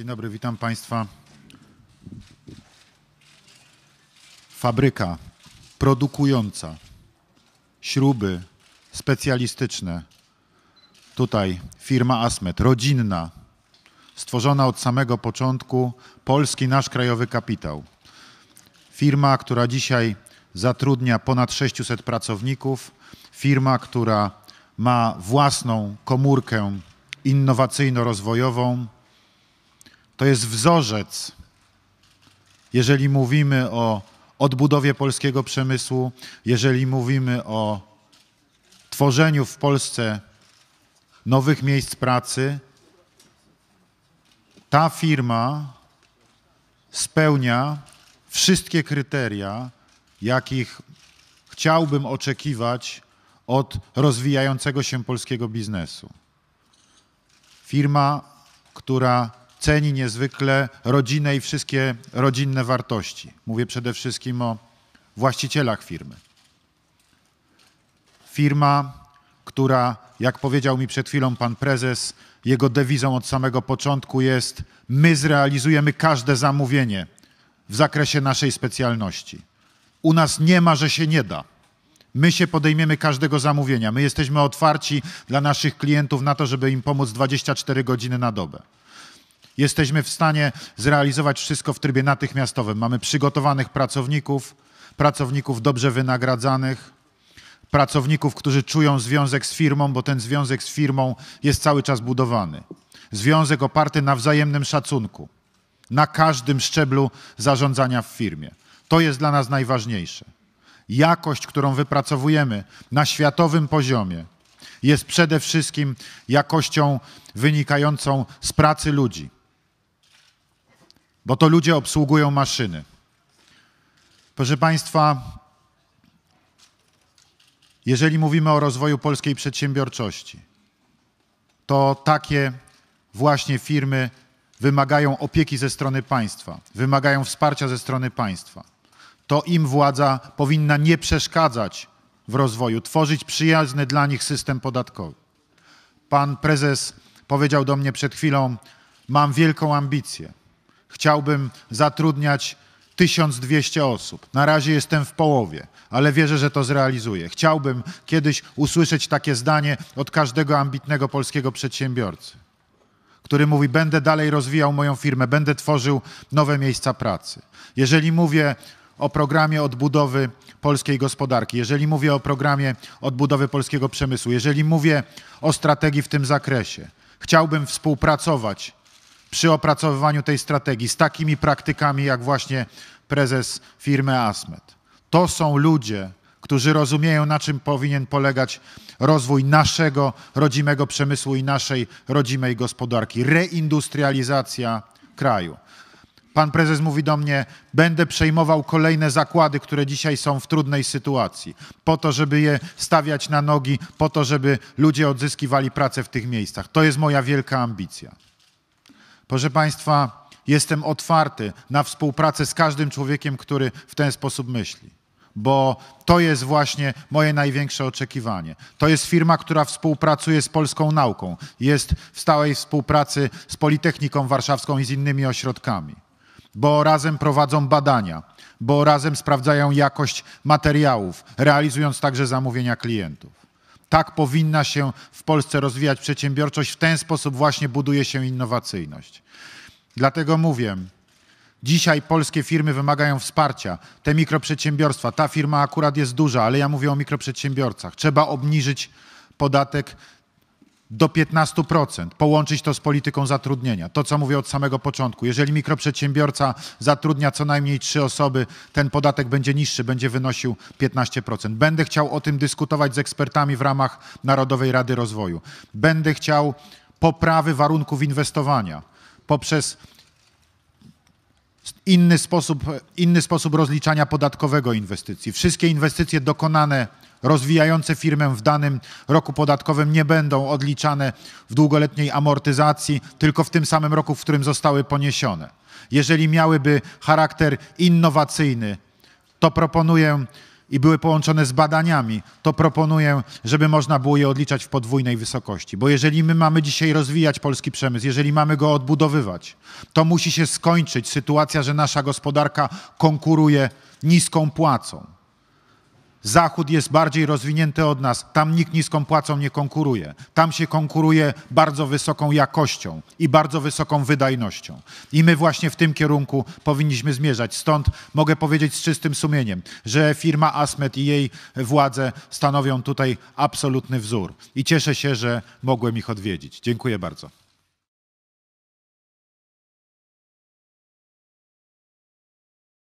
Dzień dobry, witam Państwa. Fabryka produkująca śruby specjalistyczne. Tutaj firma Asmet, rodzinna, stworzona od samego początku, polski nasz krajowy kapitał. Firma, która dzisiaj zatrudnia ponad 600 pracowników, firma, która ma własną komórkę innowacyjno-rozwojową, to jest wzorzec, jeżeli mówimy o odbudowie polskiego przemysłu, jeżeli mówimy o tworzeniu w Polsce nowych miejsc pracy, ta firma spełnia wszystkie kryteria, jakich chciałbym oczekiwać od rozwijającego się polskiego biznesu. Firma, która ceni niezwykle rodzinę i wszystkie rodzinne wartości. Mówię przede wszystkim o właścicielach firmy. Firma, która, jak powiedział mi przed chwilą pan prezes, jego dewizą od samego początku jest: My zrealizujemy każde zamówienie w zakresie naszej specjalności. U nas nie ma, że się nie da. My się podejmiemy każdego zamówienia. My jesteśmy otwarci dla naszych klientów na to, żeby im pomóc 24 godziny na dobę. Jesteśmy w stanie zrealizować wszystko w trybie natychmiastowym. Mamy przygotowanych pracowników, pracowników dobrze wynagradzanych, pracowników, którzy czują związek z firmą, bo ten związek z firmą jest cały czas budowany. Związek oparty na wzajemnym szacunku, na każdym szczeblu zarządzania w firmie. To jest dla nas najważniejsze. Jakość, którą wypracowujemy na światowym poziomie, jest przede wszystkim jakością wynikającą z pracy ludzi bo to ludzie obsługują maszyny. Proszę Państwa, jeżeli mówimy o rozwoju polskiej przedsiębiorczości, to takie właśnie firmy wymagają opieki ze strony państwa, wymagają wsparcia ze strony państwa. To im władza powinna nie przeszkadzać w rozwoju, tworzyć przyjazny dla nich system podatkowy. Pan prezes powiedział do mnie przed chwilą: Mam wielką ambicję. Chciałbym zatrudniać 1200 osób. Na razie jestem w połowie, ale wierzę, że to zrealizuję. Chciałbym kiedyś usłyszeć takie zdanie od każdego ambitnego polskiego przedsiębiorcy, który mówi: Będę dalej rozwijał moją firmę, będę tworzył nowe miejsca pracy. Jeżeli mówię o programie odbudowy polskiej gospodarki, jeżeli mówię o programie odbudowy polskiego przemysłu, jeżeli mówię o strategii w tym zakresie, chciałbym współpracować przy opracowywaniu tej strategii z takimi praktykami jak właśnie prezes firmy Asmet. To są ludzie, którzy rozumieją, na czym powinien polegać rozwój naszego rodzimego przemysłu i naszej rodzimej gospodarki. Reindustrializacja kraju. Pan prezes mówi do mnie: Będę przejmował kolejne zakłady, które dzisiaj są w trudnej sytuacji, po to, żeby je stawiać na nogi, po to, żeby ludzie odzyskiwali pracę w tych miejscach. To jest moja wielka ambicja. Proszę Państwa, jestem otwarty na współpracę z każdym człowiekiem, który w ten sposób myśli bo to jest właśnie moje największe oczekiwanie. To jest firma, która współpracuje z polską nauką, jest w stałej współpracy z Politechniką Warszawską i z innymi ośrodkami, bo razem prowadzą badania, bo razem sprawdzają jakość materiałów, realizując także zamówienia klientów tak powinna się w Polsce rozwijać przedsiębiorczość, w ten sposób właśnie buduje się innowacyjność. Dlatego mówię, Dzisiaj polskie firmy wymagają wsparcia. Te mikroprzedsiębiorstwa, ta firma akurat jest duża, ale ja mówię o mikroprzedsiębiorcach. Trzeba obniżyć podatek do 15%, połączyć to z polityką zatrudnienia. To, co mówię od samego początku. Jeżeli mikroprzedsiębiorca zatrudnia co najmniej trzy osoby, ten podatek będzie niższy, będzie wynosił 15%. Będę chciał o tym dyskutować z ekspertami w ramach Narodowej Rady Rozwoju. Będę chciał poprawy warunków inwestowania poprzez inny sposób, inny sposób rozliczania podatkowego inwestycji. Wszystkie inwestycje dokonane rozwijające firmę w danym roku podatkowym nie będą odliczane w długoletniej amortyzacji, tylko w tym samym roku, w którym zostały poniesione. Jeżeli miałyby charakter innowacyjny, to proponuję i były połączone z badaniami, to proponuję, żeby można było je odliczać w podwójnej wysokości. Bo jeżeli my mamy dzisiaj rozwijać polski przemysł, jeżeli mamy go odbudowywać, to musi się skończyć sytuacja, że nasza gospodarka konkuruje niską płacą. Zachód jest bardziej rozwinięty od nas. Tam nikt niską płacą nie konkuruje. Tam się konkuruje bardzo wysoką jakością i bardzo wysoką wydajnością. I my właśnie w tym kierunku powinniśmy zmierzać. Stąd mogę powiedzieć z czystym sumieniem, że firma Asmet i jej władze stanowią tutaj absolutny wzór. I cieszę się, że mogłem ich odwiedzić. Dziękuję bardzo.